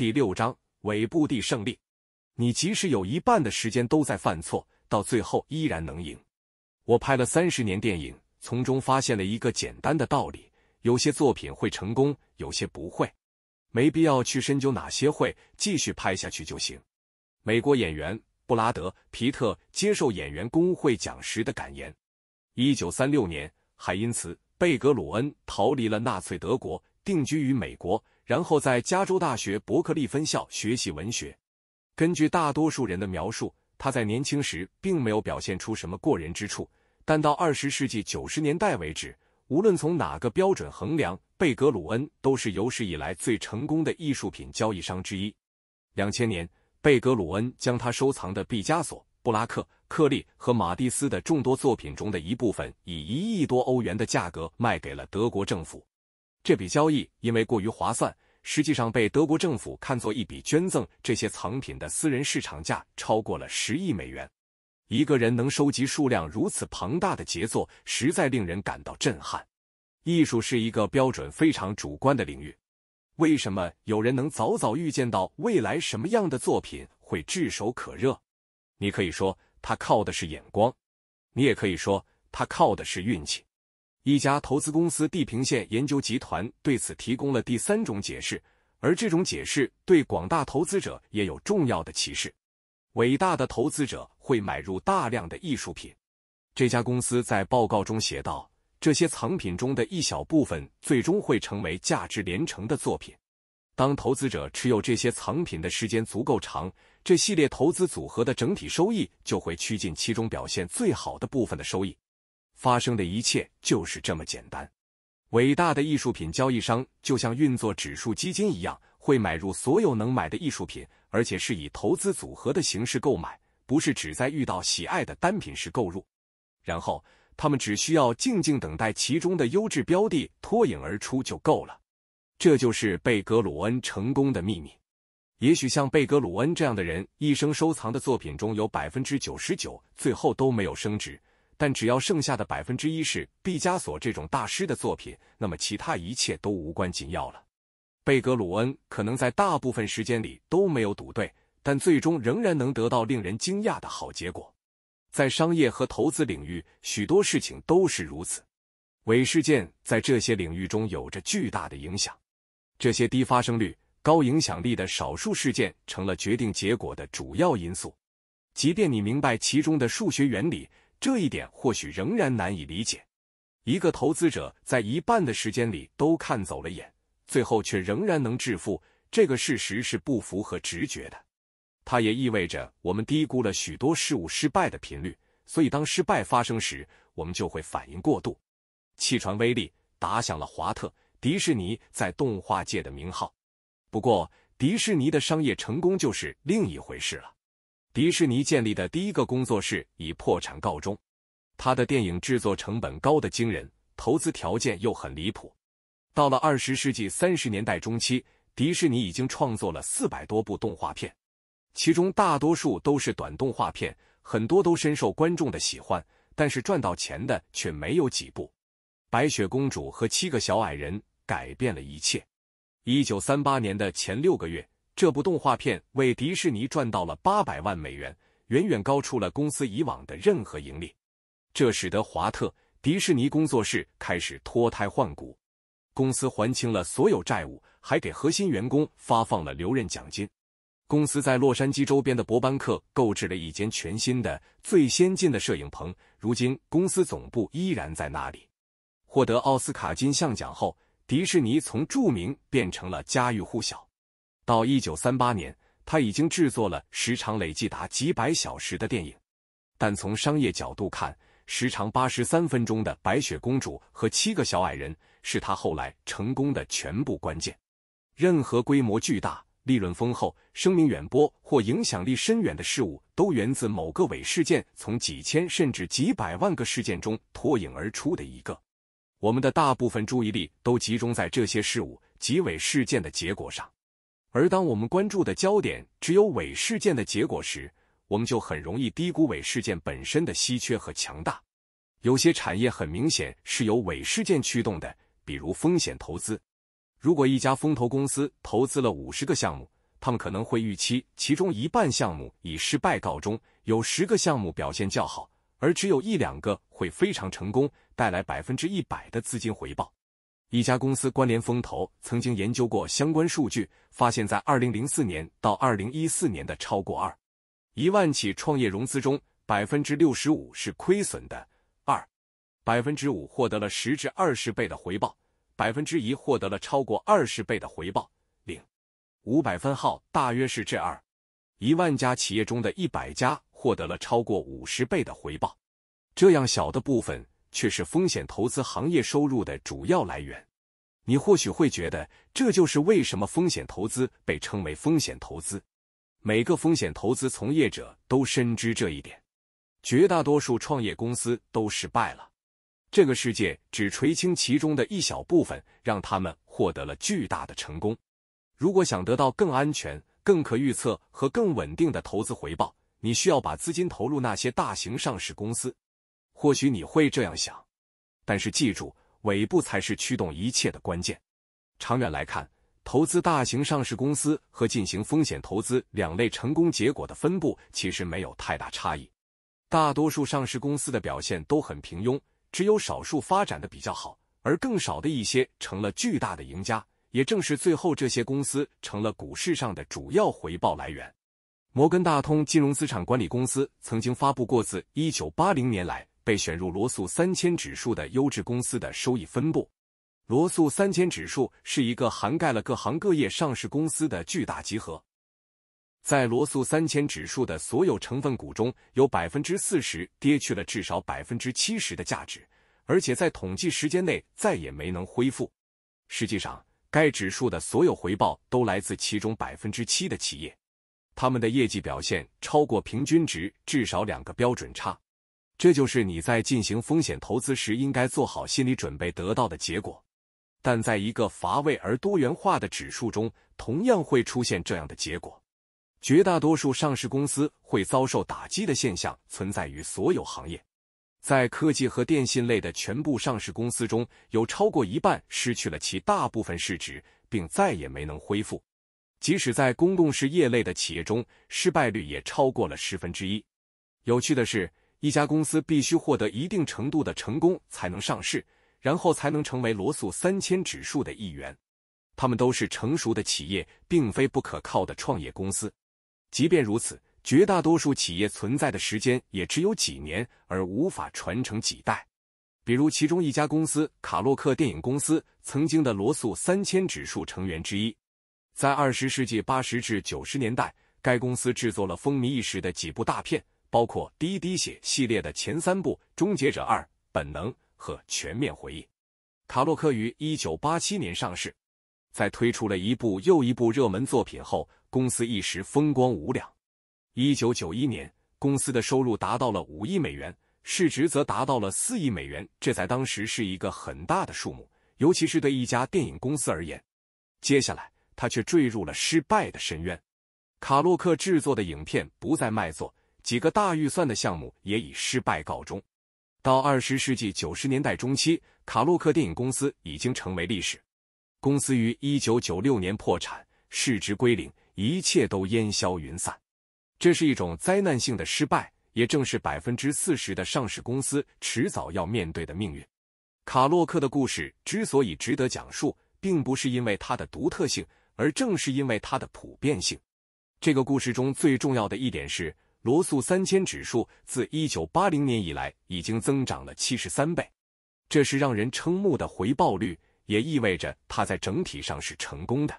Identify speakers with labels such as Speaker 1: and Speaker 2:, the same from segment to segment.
Speaker 1: 第六章尾部的胜利，你即使有一半的时间都在犯错，到最后依然能赢。我拍了三十年电影，从中发现了一个简单的道理：有些作品会成功，有些不会。没必要去深究哪些会，继续拍下去就行。美国演员布拉德·皮特接受演员工会奖时的感言：一九三六年，海因茨·贝格鲁恩逃离了纳粹德国。定居于美国，然后在加州大学伯克利分校学习文学。根据大多数人的描述，他在年轻时并没有表现出什么过人之处，但到二十世纪九十年代为止，无论从哪个标准衡量，贝格鲁恩都是有史以来最成功的艺术品交易商之一。两千年，贝格鲁恩将他收藏的毕加索、布拉克、克利和马蒂斯的众多作品中的一部分，以一亿多欧元的价格卖给了德国政府。这笔交易因为过于划算，实际上被德国政府看作一笔捐赠。这些藏品的私人市场价超过了十亿美元。一个人能收集数量如此庞大的杰作，实在令人感到震撼。艺术是一个标准非常主观的领域。为什么有人能早早预见到未来什么样的作品会炙手可热？你可以说他靠的是眼光，你也可以说他靠的是运气。一家投资公司地平线研究集团对此提供了第三种解释，而这种解释对广大投资者也有重要的启示。伟大的投资者会买入大量的艺术品。这家公司在报告中写道：“这些藏品中的一小部分最终会成为价值连城的作品。当投资者持有这些藏品的时间足够长，这系列投资组合的整体收益就会趋近其中表现最好的部分的收益。”发生的一切就是这么简单。伟大的艺术品交易商就像运作指数基金一样，会买入所有能买的艺术品，而且是以投资组合的形式购买，不是只在遇到喜爱的单品时购入。然后他们只需要静静等待其中的优质标的脱颖而出就够了。这就是贝格鲁恩成功的秘密。也许像贝格鲁恩这样的人，一生收藏的作品中有百分之九十九最后都没有升值。但只要剩下的百分之一是毕加索这种大师的作品，那么其他一切都无关紧要了。贝格鲁恩可能在大部分时间里都没有赌对，但最终仍然能得到令人惊讶的好结果。在商业和投资领域，许多事情都是如此。伪事件在这些领域中有着巨大的影响。这些低发生率、高影响力的少数事件成了决定结果的主要因素。即便你明白其中的数学原理。这一点或许仍然难以理解。一个投资者在一半的时间里都看走了眼，最后却仍然能致富，这个事实是不符合直觉的。它也意味着我们低估了许多事物失败的频率，所以当失败发生时，我们就会反应过度。汽船威力打响了华特·迪士尼在动画界的名号，不过迪士尼的商业成功就是另一回事了。迪士尼建立的第一个工作室以破产告终，他的电影制作成本高的惊人，投资条件又很离谱。到了二十世纪三十年代中期，迪士尼已经创作了四百多部动画片，其中大多数都是短动画片，很多都深受观众的喜欢，但是赚到钱的却没有几部。白雪公主和七个小矮人改变了一切。一九三八年的前六个月。这部动画片为迪士尼赚到了八百万美元，远远高出了公司以往的任何盈利。这使得华特迪士尼工作室开始脱胎换骨。公司还清了所有债务，还给核心员工发放了留任奖金。公司在洛杉矶周边的伯班克购置了一间全新的、最先进的摄影棚。如今，公司总部依然在那里。获得奥斯卡金像奖后，迪士尼从著名变成了家喻户晓。到一九三八年，他已经制作了时长累计达几百小时的电影，但从商业角度看，时长八十三分钟的《白雪公主》和《七个小矮人》是他后来成功的全部关键。任何规模巨大、利润丰厚、声名远播或影响力深远的事物，都源自某个伪事件从几千甚至几百万个事件中脱颖而出的一个。我们的大部分注意力都集中在这些事物及伪事件的结果上。而当我们关注的焦点只有伪事件的结果时，我们就很容易低估伪事件本身的稀缺和强大。有些产业很明显是由伪事件驱动的，比如风险投资。如果一家风投公司投资了五十个项目，他们可能会预期其中一半项目以失败告终，有十个项目表现较好，而只有一两个会非常成功，带来百分之一百的资金回报。一家公司关联风投曾经研究过相关数据，发现，在二零零四年到二零一四年的超过二一万起创业融资中，百分之六十五是亏损的，二百分之五获得了十至二十倍的回报，百分之一获得了超过二十倍的回报，零五百分号大约是这二一万家企业中的一百家获得了超过五十倍的回报，这样小的部分。却是风险投资行业收入的主要来源。你或许会觉得，这就是为什么风险投资被称为风险投资。每个风险投资从业者都深知这一点。绝大多数创业公司都失败了，这个世界只垂青其中的一小部分，让他们获得了巨大的成功。如果想得到更安全、更可预测和更稳定的投资回报，你需要把资金投入那些大型上市公司。或许你会这样想，但是记住，尾部才是驱动一切的关键。长远来看，投资大型上市公司和进行风险投资两类成功结果的分布其实没有太大差异。大多数上市公司的表现都很平庸，只有少数发展的比较好，而更少的一些成了巨大的赢家。也正是最后这些公司成了股市上的主要回报来源。摩根大通金融资产管理公司曾经发布过，自一九八零年来。被选入罗素三千指数的优质公司的收益分布。罗素三千指数是一个涵盖了各行各业上市公司的巨大集合。在罗素三千指数的所有成分股中，有百分之四十跌去了至少百分之七十的价值，而且在统计时间内再也没能恢复。实际上，该指数的所有回报都来自其中百分之七的企业，他们的业绩表现超过平均值至少两个标准差。这就是你在进行风险投资时应该做好心理准备得到的结果。但在一个乏味而多元化的指数中，同样会出现这样的结果。绝大多数上市公司会遭受打击的现象存在于所有行业。在科技和电信类的全部上市公司中，有超过一半失去了其大部分市值，并再也没能恢复。即使在公共事业类的企业中，失败率也超过了十分之一。有趣的是。一家公司必须获得一定程度的成功才能上市，然后才能成为罗素三千指数的一员。他们都是成熟的企业，并非不可靠的创业公司。即便如此，绝大多数企业存在的时间也只有几年，而无法传承几代。比如，其中一家公司卡洛克电影公司曾经的罗素三千指数成员之一，在二十世纪八十至九十年代，该公司制作了风靡一时的几部大片。包括《滴滴血》系列的前三部，《终结者二》、《本能》和《全面回忆》。卡洛克于一九八七年上市，在推出了一部又一部热门作品后，公司一时风光无两。一九九一年，公司的收入达到了五亿美元，市值则达到了四亿美元，这在当时是一个很大的数目，尤其是对一家电影公司而言。接下来，他却坠入了失败的深渊。卡洛克制作的影片不再卖座。几个大预算的项目也以失败告终。到二十世纪九十年代中期，卡洛克电影公司已经成为历史。公司于一九九六年破产，市值归零，一切都烟消云散。这是一种灾难性的失败，也正是百分之四十的上市公司迟早要面对的命运。卡洛克的故事之所以值得讲述，并不是因为它的独特性，而正是因为它的普遍性。这个故事中最重要的一点是。罗素三千指数自一九八零年以来已经增长了七十三倍，这是让人瞠目的回报率，也意味着它在整体上是成功的。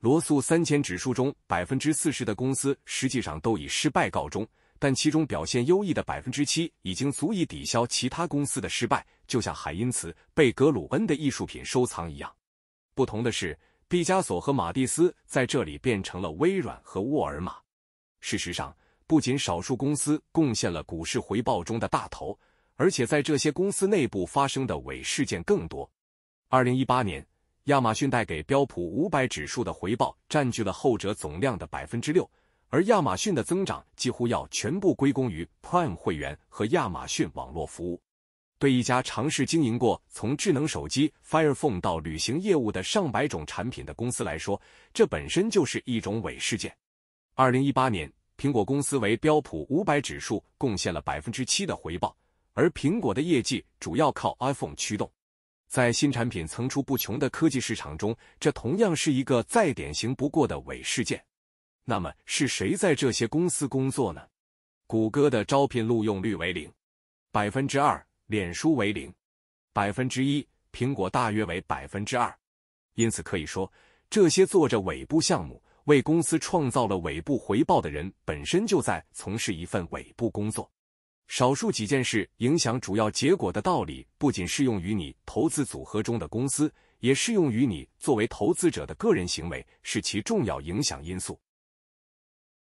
Speaker 1: 罗素三千指数中百分之四十的公司实际上都以失败告终，但其中表现优异的百分之七已经足以抵消其他公司的失败，就像海因茨·贝格鲁恩的艺术品收藏一样。不同的是，毕加索和马蒂斯在这里变成了微软和沃尔玛。事实上。不仅少数公司贡献了股市回报中的大头，而且在这些公司内部发生的伪事件更多。二零一八年，亚马逊带给标普五百指数的回报占据了后者总量的百分之六，而亚马逊的增长几乎要全部归功于 Prime 会员和亚马逊网络服务。对一家尝试经营过从智能手机 Fire Phone 到旅行业务的上百种产品的公司来说，这本身就是一种伪事件。二零一八年。苹果公司为标普五百指数贡献了百分之七的回报，而苹果的业绩主要靠 iPhone 驱动。在新产品层出不穷的科技市场中，这同样是一个再典型不过的伪事件。那么，是谁在这些公司工作呢？谷歌的招聘录用率为零，百分之二；脸书为零，百分之一；苹果大约为百分之二。因此可以说，这些做着尾部项目。为公司创造了尾部回报的人，本身就在从事一份尾部工作。少数几件事影响主要结果的道理，不仅适用于你投资组合中的公司，也适用于你作为投资者的个人行为，是其重要影响因素。